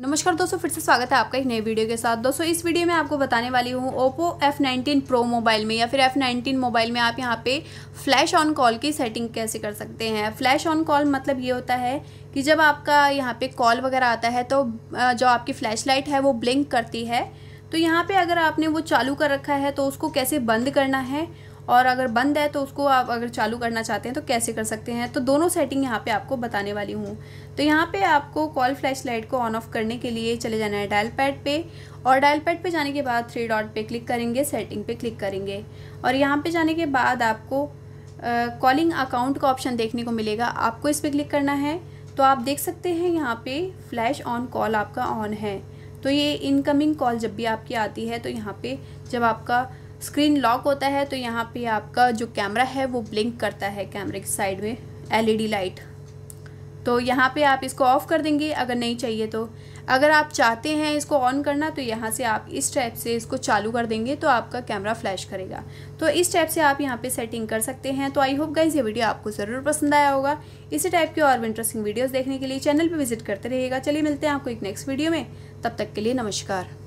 नमस्कार दोस्तों फिर से स्वागत है आपका एक नए वीडियो के साथ दोस्तों इस वीडियो में आपको बताने वाली हूँ ओप्पो F19 प्रो मोबाइल में या फिर F19 मोबाइल में आप यहाँ पे फ्लैश ऑन कॉल की सेटिंग कैसे कर सकते हैं फ्लैश ऑन कॉल मतलब ये होता है कि जब आपका यहाँ पे कॉल वगैरह आता है तो जो आपकी फ्लैश लाइट है वो ब्लिंक करती है तो यहाँ पर अगर आपने वो चालू कर रखा है तो उसको कैसे बंद करना है और अगर बंद है तो उसको आप अगर चालू करना चाहते हैं तो कैसे कर सकते हैं तो दोनों सेटिंग यहाँ पे आपको बताने वाली हूँ तो यहाँ पे आपको कॉल फ्लैश लाइट को ऑन ऑफ करने के लिए चले जाना है डायल पैड पे और डायल पैड पे जाने के बाद थ्री डॉट पे क्लिक करेंगे सेटिंग पे क्लिक करेंगे और यहाँ पे जाने के बाद आपको कॉलिंग अकाउंट का ऑप्शन देखने को मिलेगा आपको इस पर क्लिक करना है तो आप देख सकते हैं यहाँ पे फ्लैश ऑन कॉल आपका ऑन है तो ये इनकमिंग कॉल जब भी आपकी आती है तो यहाँ पे जब आपका स्क्रीन लॉक होता है तो यहाँ पे आपका जो कैमरा है वो ब्लिंक करता है कैमरे के साइड में एलईडी लाइट तो यहाँ पे आप इसको ऑफ़ कर देंगे अगर नहीं चाहिए तो अगर आप चाहते हैं इसको ऑन करना तो यहाँ से आप इस टाइप से इसको चालू कर देंगे तो आपका कैमरा फ्लैश करेगा तो इस टाइप से आप यहाँ पे सेटिंग कर सकते हैं तो आई होप गाइज ये वीडियो आपको ज़रूर पसंद आया होगा इसी टाइप के और इंटरेस्टिंग वीडियोज़ देखने के लिए चैनल पर विजिट करते रहिएगा चलिए मिलते हैं आपको एक नेक्स्ट वीडियो में तब तक के लिए नमस्कार